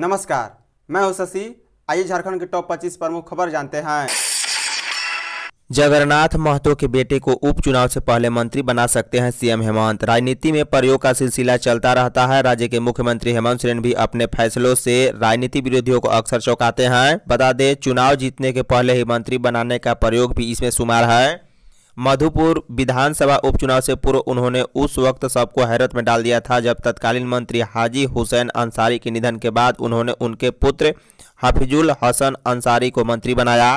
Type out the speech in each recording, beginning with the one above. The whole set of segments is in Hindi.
नमस्कार मैं हूं शशि आइए झारखंड के टॉप 25 प्रमुख खबर जानते हैं जगन्नाथ महतो के बेटे को उपचुनाव से पहले मंत्री बना सकते हैं सीएम हेमंत राजनीति में प्रयोग का सिलसिला चलता रहता है राज्य के मुख्यमंत्री हेमंत सोरेन भी अपने फैसलों से राजनीति विरोधियों को अक्सर चौंकाते हैं बता दें चुनाव जीतने के पहले ही मंत्री बनाने का प्रयोग भी इसमें शुमार है मधुपुर विधानसभा उपचुनाव से पूर्व उन्होंने उस वक्त सबको हैरत में डाल दिया था जब तत्कालीन मंत्री हाजी हुसैन अंसारी के निधन के बाद उन्होंने उनके पुत्र हफिजुल हसन अंसारी को मंत्री बनाया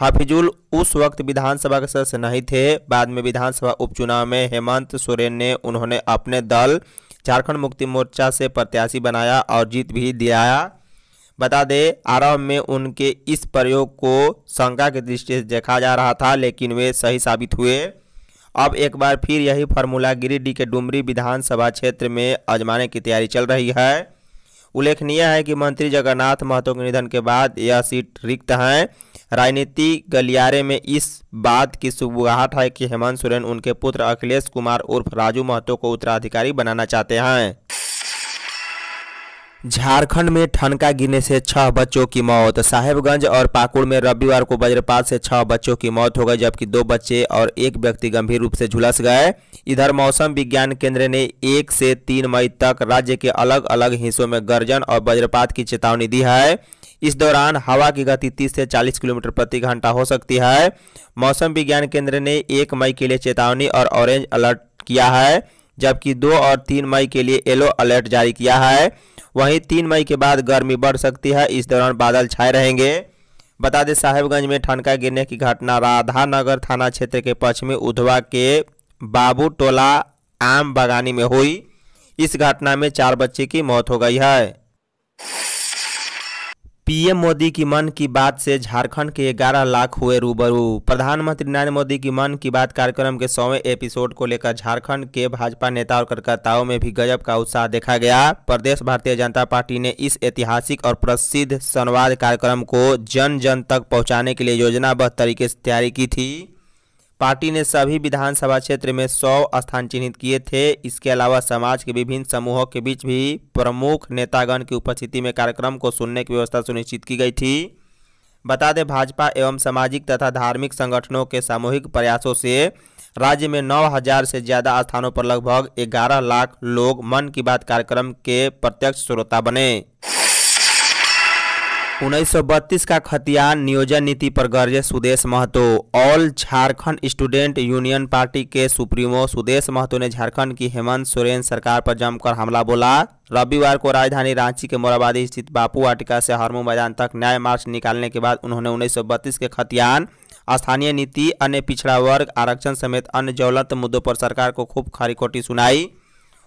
हाफिजुल उस वक्त विधानसभा के सदस्य नहीं थे बाद में विधानसभा उपचुनाव में हेमंत सोरेन ने उन्होंने अपने दल झारखंड मुक्ति मोर्चा से प्रत्याशी बनाया और जीत भी दिया बता दें आरंभ में उनके इस प्रयोग को शंका की दृष्टि से देखा जा रहा था लेकिन वे सही साबित हुए अब एक बार फिर यही फार्मूला गिरिडीह के डुमरी विधानसभा क्षेत्र में आजमाने की तैयारी चल रही है उल्लेखनीय है कि मंत्री जगन्नाथ महतो के निधन के बाद यह सीट रिक्त हैं राजनीति गलियारे में इस बात की सुबुगाहट है कि हेमंत सोरेन उनके पुत्र अखिलेश कुमार उर्फ राजू महतो को उत्तराधिकारी बनाना चाहते हैं झारखंड में ठनका गिरने से छह बच्चों की मौत साहेबगंज और पाकुड़ में रविवार को वज्रपात से छह बच्चों की मौत हो गई जबकि दो बच्चे और एक व्यक्ति गंभीर रूप से झुलस गए इधर मौसम विज्ञान केंद्र ने एक से तीन मई तक राज्य के अलग अलग हिस्सों में गर्जन और वज्रपात की चेतावनी दी है इस दौरान हवा की गति 30 से 40 किलोमीटर प्रति घंटा हो सकती है मौसम विज्ञान केंद्र ने एक मई के लिए चेतावनी और ऑरेंज अलर्ट किया है जबकि दो और तीन मई के लिए येलो अलर्ट जारी किया है वहीं तीन मई के बाद गर्मी बढ़ सकती है इस दौरान बादल छाए रहेंगे बता दें साहेबगंज में ठनका गिरने की घटना राधानगर थाना क्षेत्र के पश्चिमी उधवा के बाबू टोला आम बागानी में हुई इस घटना में चार बच्चे की मौत हो गई है पीएम मोदी की मन की बात से झारखंड के 11 लाख हुए रूबरू प्रधानमंत्री नरेंद्र मोदी की मन की बात कार्यक्रम के सौवें एपिसोड को लेकर झारखंड के भाजपा नेता और कार्यकर्ताओं में भी गजब का उत्साह देखा गया प्रदेश भारतीय जनता पार्टी ने इस ऐतिहासिक और प्रसिद्ध संवाद कार्यक्रम को जन जन तक पहुंचाने के लिए योजनाबद्ध तरीके से तैयारी की थी पार्टी ने सभी विधानसभा क्षेत्र में सौ स्थान चिन्हित किए थे इसके अलावा समाज के विभिन्न समूहों के बीच भी प्रमुख नेतागण की उपस्थिति में कार्यक्रम को सुनने की व्यवस्था सुनिश्चित की गई थी बता दें भाजपा एवं सामाजिक तथा धार्मिक संगठनों के सामूहिक प्रयासों से राज्य में नौ हजार से ज़्यादा स्थानों पर लगभग 11 लाख लोग मन की बात कार्यक्रम के प्रत्यक्ष श्रोता बने उन्नीस का खतियान नियोजन नीति पर गर्जे Sudesh Mahto all Jharkhand student union party के सुप्रीमो सुदेश महतो ने झारखंड की हेमंत सोरेन सरकार पर जमकर हमला बोला रविवार को राजधानी रांची के मोराबादी स्थित बापू वाटिका से हरमू मैदान तक न्याय मार्च निकालने के बाद उन्होंने उन्नीस के खतियान स्थानीय नीति अन्य पिछड़ा वर्ग आरक्षण समेत अन्य जौलत मुद्दों पर सरकार को खूब खारीखोटी सुनाई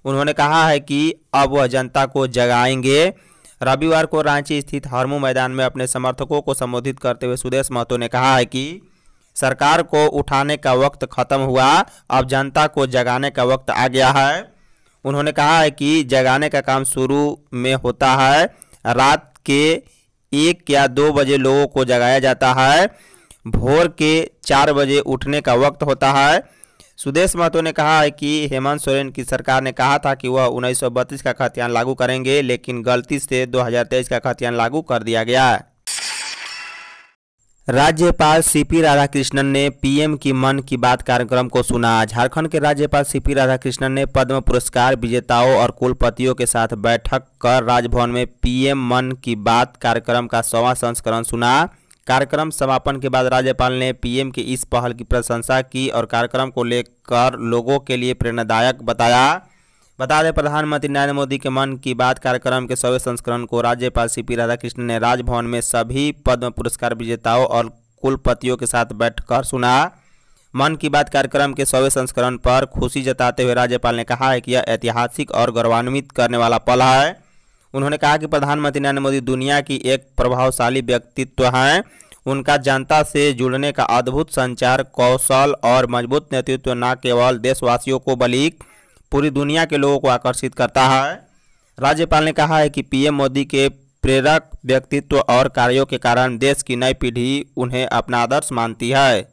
उन्होंने कहा है कि अब वह जनता को जगाएंगे रविवार को रांची स्थित हरमू मैदान में अपने समर्थकों को संबोधित करते हुए सुदेश महतो ने कहा है कि सरकार को उठाने का वक्त खत्म हुआ अब जनता को जगाने का वक्त आ गया है उन्होंने कहा है कि जगाने का काम शुरू में होता है रात के एक या दो बजे लोगों को जगाया जाता है भोर के चार बजे उठने का वक्त होता है सुदेश महतो ने कहा है कि हेमंत सोरेन की सरकार ने कहा था कि वह उन्नीस का खतियान लागू करेंगे लेकिन गलती से 2023 का खतियान लागू कर दिया गया राज्यपाल सीपी राधाकृष्णन ने पीएम की मन की बात कार्यक्रम को सुना झारखंड के राज्यपाल सीपी राधाकृष्णन ने पद्म पुरस्कार विजेताओं और कुलपतियों के साथ बैठक कर राजभवन में पीएम मन की बात कार्यक्रम का सवा संस्करण सुना कार्यक्रम समापन के बाद राज्यपाल ने पीएम की इस पहल की प्रशंसा की और कार्यक्रम को लेकर लोगों के लिए प्रेरणादायक बताया बता दें प्रधानमंत्री नरेंद्र मोदी के मन की बात कार्यक्रम के सौवे संस्करण को राज्यपाल सी पी राधाकृष्णन ने राजभवन में सभी पद्म पुरस्कार विजेताओं और कुलपतियों के साथ बैठकर सुना मन की बात कार्यक्रम के सवे संस्करण पर खुशी जताते हुए राज्यपाल ने कहा है कि यह ऐतिहासिक और गौरवान्वित करने वाला पल है उन्होंने कहा कि प्रधानमंत्री नरेंद्र मोदी दुनिया की एक प्रभावशाली व्यक्तित्व हैं उनका जनता से जुड़ने का अद्भुत संचार कौशल और मजबूत नेतृत्व न केवल देशवासियों को बल्कि पूरी दुनिया के लोगों को आकर्षित करता है राज्यपाल ने कहा है कि पीएम मोदी के प्रेरक व्यक्तित्व और कार्यों के कारण देश की नई पीढ़ी उन्हें अपना आदर्श मानती है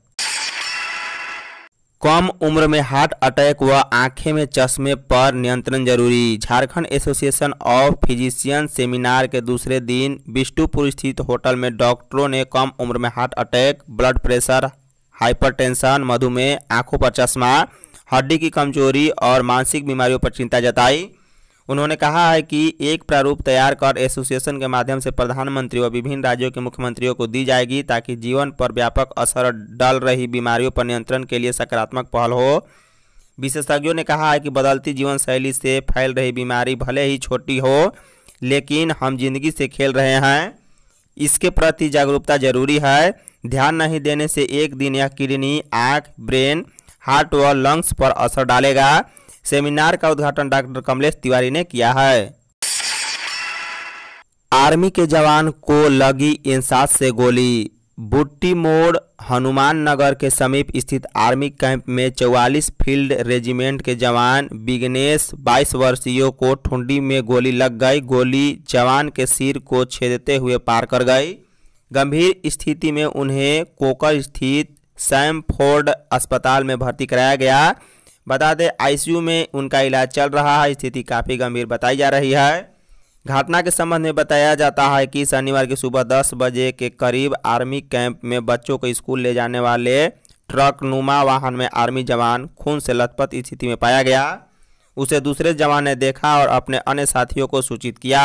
कम उम्र में हार्ट अटैक व आंखें में चश्मे पर नियंत्रण जरूरी Jharkhand association of physician seminar के दूसरे दिन बिष्टुपुर स्थित होटल में डॉक्टरों ने कम उम्र में heart attack blood pressure hypertension मधुमेह आंखों पर चश्मा हड्डी की कमजोरी और मानसिक बीमारियों पर चिंता जताई उन्होंने कहा है कि एक प्रारूप तैयार कर एसोसिएशन के माध्यम से प्रधानमंत्री और विभिन्न राज्यों के मुख्यमंत्रियों को दी जाएगी ताकि जीवन पर व्यापक असर डाल रही बीमारियों पर नियंत्रण के लिए सकारात्मक पहल हो विशेषज्ञों ने कहा है कि बदलती जीवन शैली से फैल रही बीमारी भले ही छोटी हो लेकिन हम जिंदगी से खेल रहे हैं इसके प्रति जागरूकता जरूरी है ध्यान नहीं देने से एक दिन यह किडनी आँख ब्रेन हार्ट व लंग्स पर असर डालेगा सेमिनार का उद्घाटन डॉक्टर कमलेश तिवारी ने किया है आर्मी के जवान को लगी इंसास से गोली बुट्टी मोड़ हनुमान नगर के समीप स्थित आर्मी कैंप में 44 फील्ड रेजिमेंट के जवान बिग्नेश 22 वर्षीय को ठुंडी में गोली लग गई गोली जवान के सिर को छेदते हुए पार कर गई गंभीर स्थिति में उन्हें कोकर स्थित सैमफोर्ड अस्पताल में भर्ती कराया गया बता दें आईसीयू में उनका इलाज चल रहा है स्थिति काफ़ी गंभीर बताई जा रही है घटना के संबंध में बताया जाता है कि शनिवार की सुबह दस बजे के करीब आर्मी कैंप में बच्चों को स्कूल ले जाने वाले ट्रक नुमा वाहन में आर्मी जवान खून से लथपथ स्थिति में पाया गया उसे दूसरे जवान ने देखा और अपने अन्य साथियों को सूचित किया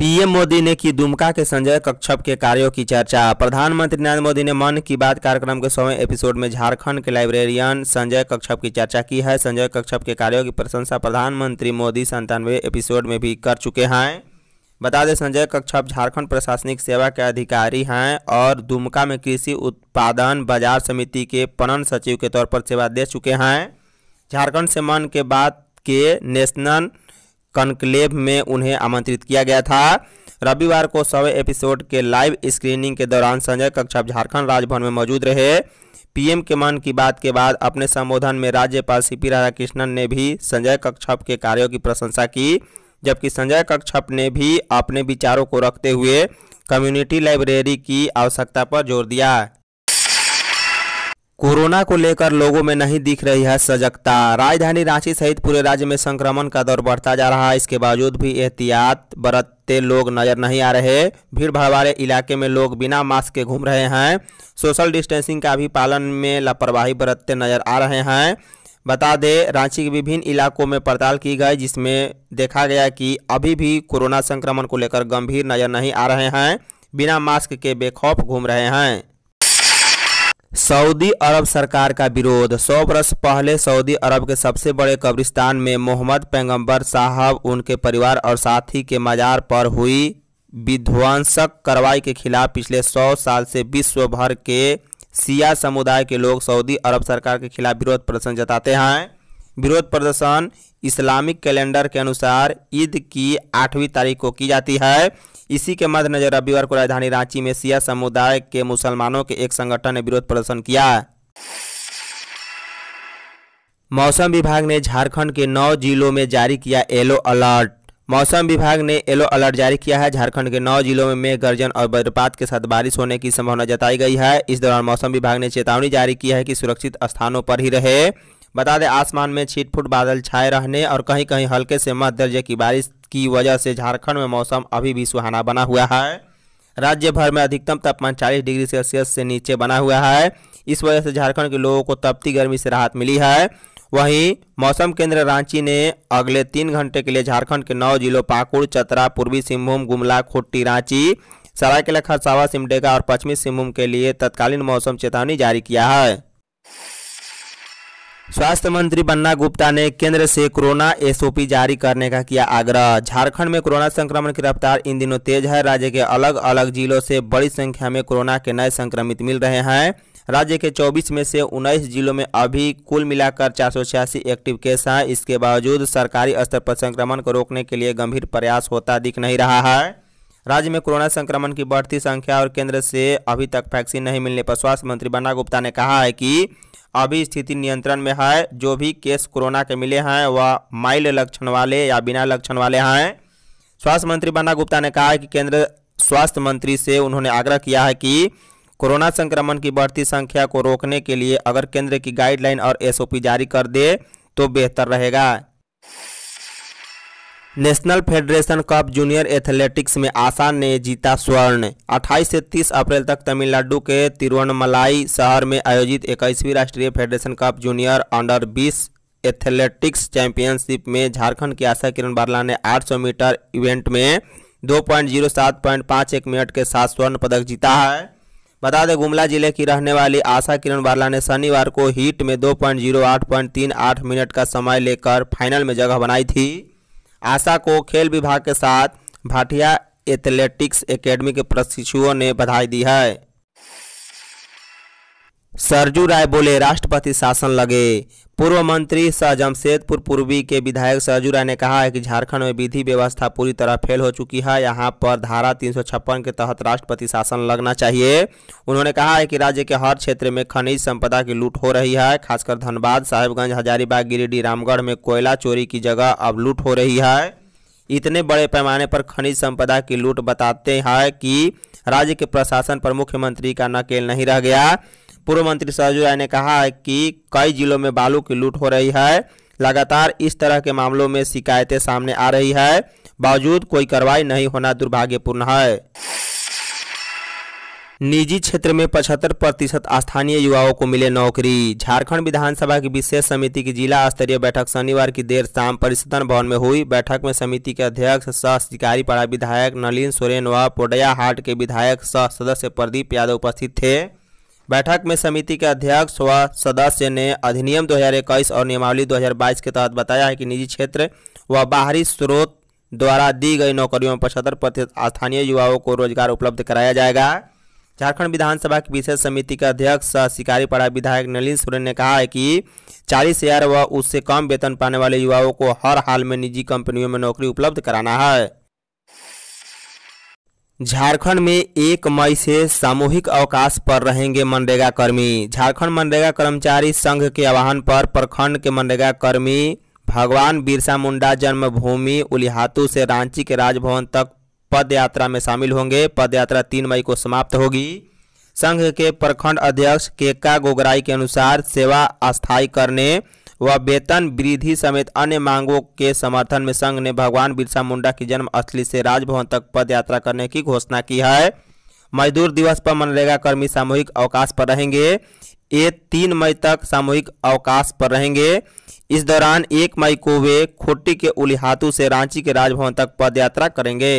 पीएम मोदी ने की दुमका के संजय कक्षप के कार्यों की चर्चा प्रधानमंत्री नरेंद्र मोदी ने मन की बात कार्यक्रम के सौ एपिसोड में झारखंड के लाइब्रेरियन संजय कक्षप की चर्चा की है संजय कक्षप के कार्यों की प्रशंसा प्रधानमंत्री मोदी संतानवे एपिसोड में भी कर चुके हैं बता दें संजय कक्षप झारखंड प्रशासनिक सेवा के अधिकारी हैं और दुमका में कृषि उत्पादन बाजार समिति के पनन सचिव के तौर पर सेवा दे चुके हैं झारखंड से मन के बात के नेशनल कनक्लेव में उन्हें आमंत्रित किया गया था रविवार को सवे एपिसोड के लाइव स्क्रीनिंग के दौरान संजय कक्षप झारखंड राजभवन में मौजूद रहे पीएम के मन की बात के बाद अपने संबोधन में राज्यपाल सी पी राधाकृष्णन ने भी संजय कक्षप के कार्यों की प्रशंसा की जबकि संजय कक्षप ने भी अपने विचारों को रखते हुए कम्युनिटी लाइब्रेरी की आवश्यकता पर जोर दिया कोरोना को लेकर लोगों में नहीं दिख रही है सजगता राजधानी रांची सहित पूरे राज्य में संक्रमण का दौर बढ़ता जा रहा है इसके बावजूद भी एहतियात बरतते लोग नजर नहीं आ रहे भीड़ भाड़ वाले इलाके में लोग बिना मास्क के घूम रहे हैं सोशल डिस्टेंसिंग का भी पालन में लापरवाही बरतते नजर आ रहे हैं बता दें रांची के विभिन्न इलाकों में पड़ताल की गई जिसमें देखा गया कि अभी भी कोरोना संक्रमण को लेकर गंभीर नजर नहीं आ रहे हैं बिना मास्क के बेखौफ घूम रहे हैं सऊदी अरब सरकार का विरोध सौ वर्ष पहले सऊदी अरब के सबसे बड़े कब्रिस्तान में मोहम्मद पैगंबर साहब उनके परिवार और साथी के मजार पर हुई विध्वंसक कार्रवाई के खिलाफ पिछले सौ साल से विश्व भर के सिया समुदाय के लोग सऊदी अरब सरकार के खिलाफ विरोध प्रदर्शन जताते हैं विरोध प्रदर्शन इस्लामिक कैलेंडर के अनुसार ईद की आठवीं तारीख को की जाती है इसी के मद्देनजर रविवार को राजधानी रांची में सिया समुदाय के मुसलमानों के एक संगठन ने विरोध प्रदर्शन किया मौसम विभाग ने झारखंड के नौ जिलों में जारी किया येलो अलर्ट मौसम विभाग ने येलो अलर्ट जारी किया है झारखंड के नौ जिलों में मेघ गर्जन और वज्रपात के साथ बारिश होने की संभावना जताई गई है इस दौरान मौसम विभाग ने चेतावनी जारी की है कि सुरक्षित स्थानों पर ही रहे बता दें आसमान में छिटफुट बादल छाए रहने और कहीं कहीं हल्के से मध्य दर्जे की बारिश की वजह से झारखंड में मौसम अभी भी सुहाना बना हुआ है राज्य भर में अधिकतम तापमान 40 डिग्री सेल्सियस से नीचे बना हुआ है इस वजह से झारखंड के लोगों को तपती गर्मी से राहत मिली है वहीं मौसम केंद्र रांची ने अगले तीन घंटे के लिए झारखंड के नौ जिलों पाकुड़ चतरा पूर्वी सिंहभूम गुमला खुट्टी रांची सरायकेला खरसावा सिमडेगा और पश्चिमी सिंहभूम के लिए तत्कालीन मौसम चेतावनी जारी किया है स्वास्थ्य मंत्री बन्ना गुप्ता ने केंद्र से कोरोना एसओपी जारी करने का किया आग्रह झारखंड में कोरोना संक्रमण की रफ्तार इन दिनों तेज है राज्य के अलग अलग जिलों से बड़ी संख्या में कोरोना के नए संक्रमित मिल रहे हैं राज्य के 24 में से उन्नीस जिलों में अभी कुल मिलाकर चार एक्टिव केस हैं इसके बावजूद सरकारी स्तर पर संक्रमण को रोकने के लिए गंभीर प्रयास होता दिख नहीं रहा है राज्य में कोरोना संक्रमण की बढ़ती संख्या और केंद्र से अभी तक वैक्सीन नहीं मिलने पर स्वास्थ्य मंत्री बन्ना गुप्ता ने कहा है कि अभी स्थिति नियंत्रण में है जो भी केस कोरोना के मिले हैं वह माइल्ड लक्षण वाले या बिना लक्षण वाले हैं स्वास्थ्य मंत्री बन्ना गुप्ता ने कहा है कि केंद्र स्वास्थ्य मंत्री से उन्होंने आग्रह किया है कि कोरोना संक्रमण की बढ़ती संख्या को रोकने के लिए अगर केंद्र की गाइडलाइन और एसओपी जारी कर दे तो बेहतर रहेगा national federation cup junior athletics में आशा ने जीता स्वर्ण 28 से 30 अप्रैल तक तमिलनाडु के तिरुवनमलाई शहर में आयोजित 21वीं राष्ट्रीय federation cup junior under 20 athletics championship में झारखंड की आशा किरण बारला ने 800 मीटर इवेंट में दो मिनट के साथ स्वर्ण पदक जीता है बता दें गुमला जिले की रहने वाली आशा किरण बारला ने शनिवार को हीट में दो मिनट का समय लेकर फाइनल में जगह बनाई थी आशा को खेल विभाग के साथ भाटिया एथलेटिक्स एकेडमी के प्रशिक्षुओं ने बधाई दी है सरजू राय बोले राष्ट्रपति शासन लगे पूर्व मंत्री सह जमशेदपुर पूर्वी के विधायक सरजू राय ने कहा है कि झारखंड में विधि व्यवस्था पूरी तरह फेल हो चुकी है यहां पर धारा तीन के तहत राष्ट्रपति शासन लगना चाहिए उन्होंने कहा है कि राज्य के हर क्षेत्र में खनिज संपदा की लूट हो रही है खासकर धनबाद साहेबगंज हजारीबाग गिरिडीह रामगढ़ में कोयला चोरी की जगह अब लूट हो रही है इतने बड़े पैमाने पर खनिज संपदा की लूट बताते हैं कि राज्य के प्रशासन पर मुख्यमंत्री का नकेल नहीं रह गया पूर्व मंत्री सहजू राय ने कहा है कि कई जिलों में बालू की लूट हो रही है लगातार इस तरह के मामलों में शिकायतें सामने आ रही है बावजूद कोई कार्रवाई नहीं होना दुर्भाग्यपूर्ण है निजी क्षेत्र में पचहत्तर प्रतिशत स्थानीय युवाओं को मिले नौकरी झारखंड विधानसभा की विशेष समिति की जिला स्तरीय बैठक शनिवार की देर शाम परिसदन भवन में हुई बैठक में समिति के अध्यक्ष सह शिकारीपाड़ा विधायक नलिन सोरेन व पोडया हाट के विधायक सह सदस्य प्रदीप यादव उपस्थित थे बैठक में समिति के अध्यक्ष व सदस्य ने अधिनियम 2021 और नियमावली 2022 के तहत बताया है कि निजी क्षेत्र व बाहरी स्रोत द्वारा दी गई नौकरियों में पचहत्तर प्रतिशत स्थानीय युवाओं को रोजगार उपलब्ध कराया जाएगा झारखंड विधानसभा की विशेष समिति के अध्यक्ष शिकारी पड़ा विधायक नलिन सोरेन ने कहा है कि चालीस हजार व उससे कम वेतन पाने वाले युवाओं को हर हाल में निजी कंपनियों में नौकरी उपलब्ध कराना है झारखंड में एक मई से सामूहिक अवकाश पर रहेंगे मनरेगा कर्मी झारखंड मनरेगा कर्मचारी संघ के आह्वान पर प्रखंड के मनरेगा कर्मी भगवान बिरसा मुंडा जन्मभूमि उलिहातू से रांची के राजभवन तक पद यात्रा में शामिल होंगे पदयात्रा तीन मई को समाप्त होगी संघ के प्रखंड अध्यक्ष केका गोगराई के अनुसार सेवा अस्थायी करने व वेतन वृद्धि समेत अन्य मांगों के समर्थन में संघ ने भगवान बिरसा मुंडा की जन्म स्थली से राजभवन तक पद यात्रा करने की घोषणा की है मजदूर दिवस पर मनरेगा कर्मी सामूहिक अवकाश पर रहेंगे ये तीन मई तक सामूहिक अवकाश पर रहेंगे इस दौरान एक मई को वे खोटी के उलिहातू से रांची के राजभवन तक पद यात्रा करेंगे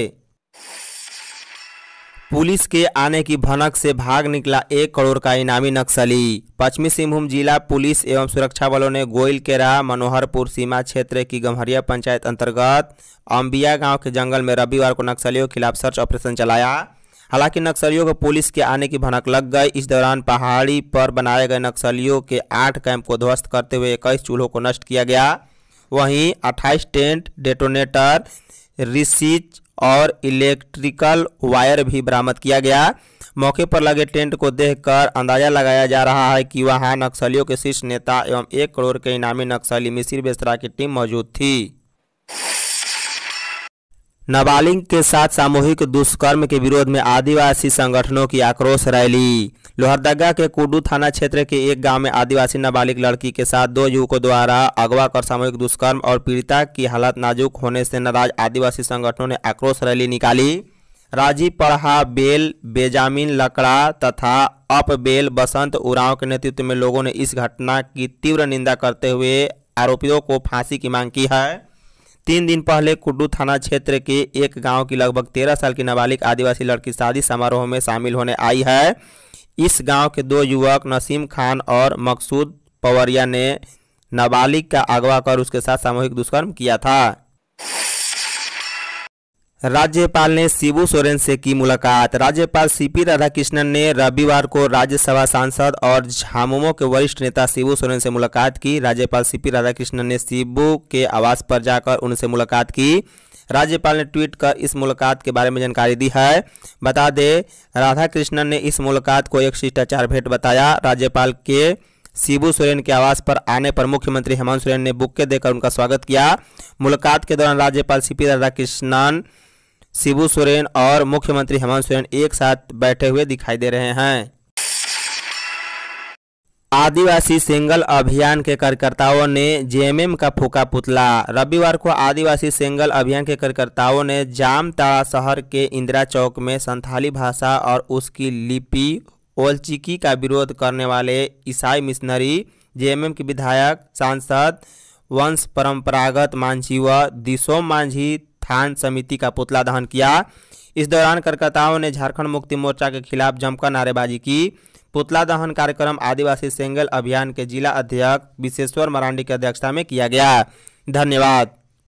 पुलिस के आने की भनक से भाग निकला एक करोड़ का इनामी नक्सली पश्चिमी सिंहभूम जिला पुलिस एवं सुरक्षा बलों ने गोयल केरा मनोहरपुर सीमा क्षेत्र की गम्हरिया पंचायत अंतर्गत अम्बिया गांव के जंगल में रविवार को नक्सलियों के खिलाफ सर्च ऑपरेशन चलाया हालांकि नक्सलियों को पुलिस के आने की भनक लग गई इस दौरान पहाड़ी पर बनाए गए नक्सलियों के आठ कैंप को ध्वस्त करते हुए इक्कीस चूल्हों को नष्ट किया गया वहीं अट्ठाईस टेंट डेटोनेटर रिसिच और इलेक्ट्रिकल वायर भी बरामद किया गया मौके पर लगे टेंट को देखकर अंदाजा लगाया जा रहा है कि वहां नक्सलियों के शीर्ष नेता एवं एक करोड़ के इनामी नक्सली मिसिर बेसरा की टीम मौजूद थी नाबालिग के साथ सामूहिक दुष्कर्म के विरोध में आदिवासी संगठनों की आक्रोश रैली लोहरदगा के कुडू थाना क्षेत्र के एक गांव में आदिवासी नाबालिग लड़की के साथ दो युवकों द्वारा अगवा कर सामूहिक दुष्कर्म और पीड़िता की हालत नाजुक होने से नाराज आदिवासी संगठनों ने आक्रोश रैली निकाली राजीव पढ़ा बेल बेजामिन लकड़ा तथा अप बेल बसंत उराव के नेतृत्व में लोगों ने इस घटना की तीव्र निंदा करते हुए आरोपियों को फांसी की मांग की है तीन दिन पहले कुड्डू थाना क्षेत्र के एक गांव की लगभग तेरह साल की नाबालिग आदिवासी लड़की शादी समारोह में शामिल होने आई है इस गांव के दो युवक नसीम खान और मकसूद पवरिया ने नाबालिग का अगवा कर उसके साथ सामूहिक दुष्कर्म किया था राज्यपाल ने शिबू सोरेन से की मुलाकात राज्यपाल सीपी राधाकृष्णन ने रविवार को राज्यसभा सांसद और झामुमो के वरिष्ठ नेता शिबू सोरेन से मुलाकात की राज्यपाल सीपी राधाकृष्णन ने शिबू के आवास पर जाकर उनसे मुलाकात की राज्यपाल ने ट्वीट कर इस मुलाकात के बारे में जानकारी दी है बता दें राधाकृष्णन ने इस मुलाकात को एक शिष्टाचार भेंट बताया राज्यपाल के शिबू सोरेन के आवास पर आने पर मुख्यमंत्री हेमंत सोरेन ने बुक्के देकर उनका स्वागत किया मुलाकात के दौरान राज्यपाल सी पी राधाकृष्णन शिबू सोरेन और मुख्यमंत्री हेमंत सोरेन एक साथ बैठे हुए दिखाई दे रहे हैं आदिवासी सिंगल अभियान के कार्यकर्ताओं ने जेएमएम का फूका पुतला रविवार को आदिवासी सिंगल अभियान के कार्यकर्ताओं ने जामताड़ा शहर के इंदिरा चौक में संथाली भाषा और उसकी लिपि ओलचिकी का विरोध करने वाले ईसाई मिशनरी जेएमएम के विधायक सांसद वंश परंपरागत मांझी व दिशोम मांझी खान समिति का पुतला दहन किया इस दौरान कार्यकर्ताओं ने झारखंड मुक्ति मोर्चा के खिलाफ जमकर नारेबाजी की पुतला दहन कार्यक्रम आदिवासी सेंगल अभियान के जिला अध्यक्ष विशेश्वर मरांडी की अध्यक्षता में किया गया धन्यवाद